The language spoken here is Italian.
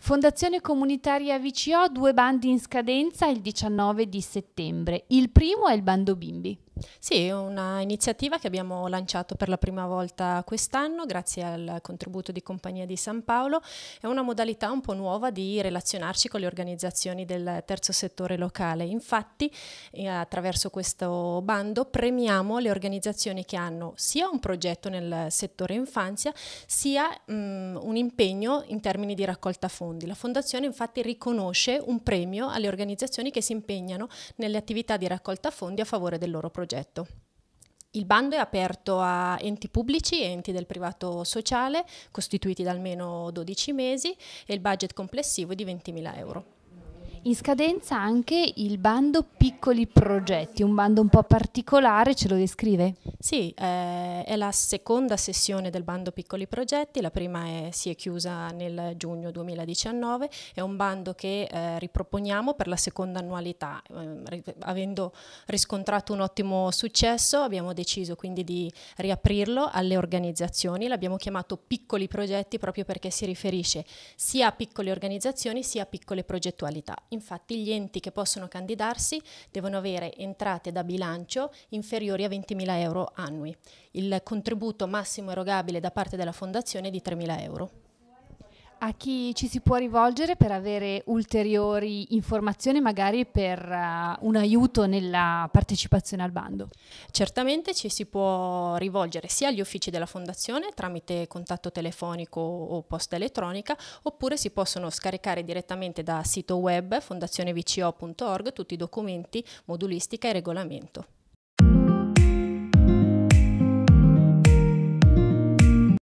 Fondazione Comunitaria VCO, due bandi in scadenza il 19 di settembre. Il primo è il bando bimbi. Sì, è un'iniziativa che abbiamo lanciato per la prima volta quest'anno grazie al contributo di Compagnia di San Paolo. È una modalità un po' nuova di relazionarci con le organizzazioni del terzo settore locale. Infatti, eh, attraverso questo bando premiamo le organizzazioni che hanno sia un progetto nel settore infanzia, sia mh, mm, un impegno in termini di raccolta fondi. La Fondazione infatti riconosce un premio alle organizzazioni che si impegnano nelle attività di raccolta fondi a favore del loro progetto progetto. Il bando è aperto a enti pubblici e enti del privato sociale costituiti da almeno 12 mesi e il budget complessivo è di 20.000 euro. In scadenza anche il bando Piccoli Progetti, un bando un po' particolare, ce lo descrive? Sì, eh, è la seconda sessione del bando Piccoli Progetti, la prima è, si è chiusa nel giugno 2019, è un bando che eh, riproponiamo per la seconda annualità, eh, avendo riscontrato un ottimo successo abbiamo deciso quindi di riaprirlo alle organizzazioni, l'abbiamo chiamato Piccoli Progetti proprio perché si riferisce sia a piccole organizzazioni sia a piccole progettualità infatti gli enti che possono candidarsi devono avere entrate da bilancio inferiori a 20.000 euro annui. Il contributo massimo erogabile da parte della fondazione è di 3.000 euro. A chi ci si può rivolgere per avere ulteriori informazioni, magari per uh, un aiuto nella partecipazione al bando? Certamente ci si può rivolgere sia agli uffici della Fondazione tramite contatto telefonico o posta elettronica, oppure si possono scaricare direttamente da sito web fondazionevco.org tutti i documenti, modulistica e regolamento.